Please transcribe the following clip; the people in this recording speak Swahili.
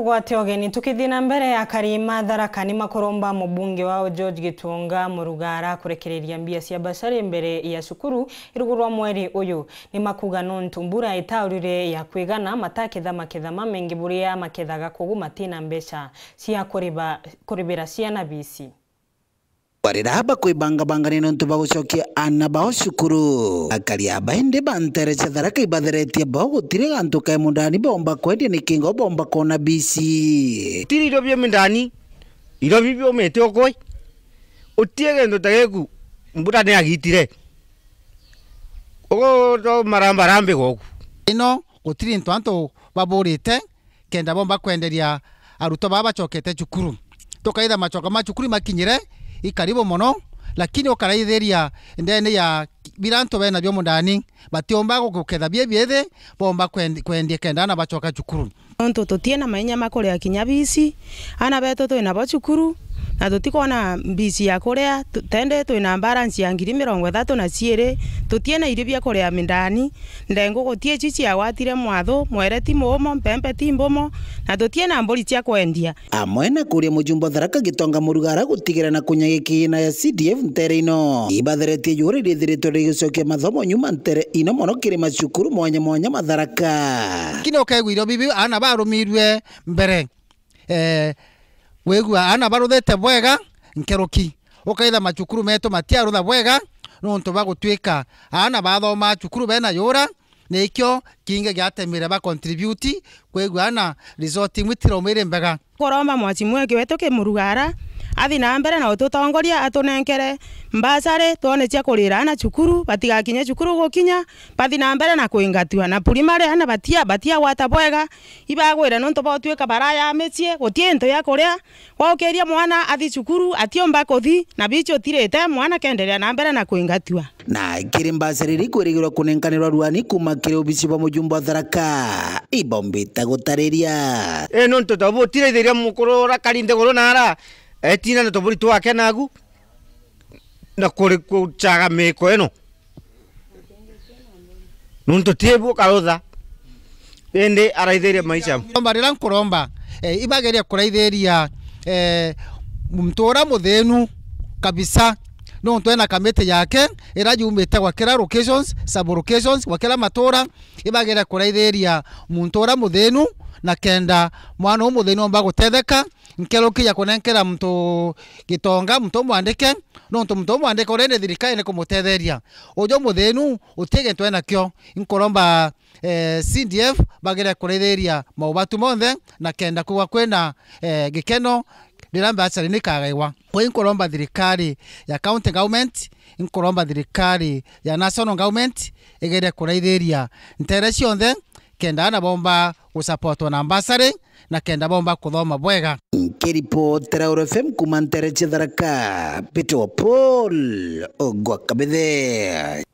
kugwatia ogeni tukithie na mbere ya karima tharaka ni makoromba mubunge wao George Gitunga murugara kurekereria mbia cia basari mbere ya cukuru irugurwa mweri uyu ni makuga no ntumbura itaurire ya kwigana mataketha maketha mamengi buria makethaga kogu matina mbeca cia kuribira ciana bici വരിടാബ കുയ് ബംഗ ബംഗനിനൊന്തു ബൗശോക്കി അന്ന ബൗ ശുക്കുരു അക്കലിയാബ എന്റെ ബന്തര gantu കൈ mundani ബൗ ഒത്തിരി അന്തു കൈ മുണ്ടാനി ബോംബ ക്വന്റെ നിക്കിങ്കോ ബോംബ കോണ ബിസി തിരി ഇരൊബിയ മിണ്ടാനി ഇരൊബിയ മേറ്റോ കോയ് ഒട്ടിയക എന്തു തകേക്കു mbutane agitire ogoto maramba goku ino gutiri ntu antu baburite kenda bo mbakwenderia aruto bacokete cukuru tukaitha macoka macukuru makinyire ikaribu mono lakini ukaraithiria ndene ya biranto bena byo mundani batiomba guketha bie biethe bomba kwendia kenda na bacoka cukuru ntoto tiena na mainya makuria kinya ana betu to ina cukuru na tutikona mbisi ya kuria tende twina balance ya ngiri mirongo ithatu na ciiri tutiena irio bia kuria mindani ndengu gutie ici ciagwatire mwathu mwere ti mumo mpempe ti mbumo na tutiena mburi cia kwendia amwe na kuria mujumbo tharaka gitonga murugara gutigirana na kunyagikiina ya cdf ntere ino ibatheretie juri rithiritwe rigicokia mathomo nyuma ntere ino mono kirima cukuru mwanya mwanya matharaka kino kaiguirwo bibi ana barumirwe mbere eh, wegua ana baruthite bwega nkeruki ukaitha macukuru metu matiarutha bwega nuntu bagutwika ana bathoma chukuru bena yura nikio kinga giatemire ba contribute kwigua ana resort imwe tiromire mbega koromba mwachimwe kiwetu kimurugara athi na mbere na ututongoria atunengere mbasare tuone cia kurira ana cukuru batigakinye cukuru gukinya bathi na mbere na kwingatua na primary ana batia batia wata bwega ibagwire nontu botuika baraya micie gutie ntu ya kuria waukiria mwana athi cukuru atiomba kuthi na bicho tirite mwana kendelea na mbere na kwingatua na kiri mbasare ri kwirigirwa kunenkanirwa ruani kuma kiri ubisi bwa mujumba wa tharaka ibombite gutariria ino ntu tobutire ithiria mukuru rakarinde guru nara etina na tuburi twake nagu na kuri kuchaga miko ino nuntu tibu karutha indi araitheria maisha omba rira nkuromba eh, ibageria kuraitheria eh, mtora muthenu kabisa no na kamete yake ira yumite gwakira locations sub locations gwakira matura ibageria kuraitheria muntura muthenu na kenda mwana umu thini omba gutetheka nkero kiya kunenkera mtu gitonga mtu mwandike no mtu mwandike urende thirikari kumutetheria ujo muthinu utige ntwe kyo nkuromba eh, CDF bagire kuretheria maubatu monthe na kenda kuwa kwena eh, gikeno ndiramba acari nikagaiwa kwi nkuromba thirikari ya county government nkuromba thirikari ya national government igire kuritheria ntere cionthe kenda na bomba kusapotwa na ambasari na kenda bomba kuthoma bwega nkiripo Traore FM kumantere chitharaka Tharaka Paul Ogwa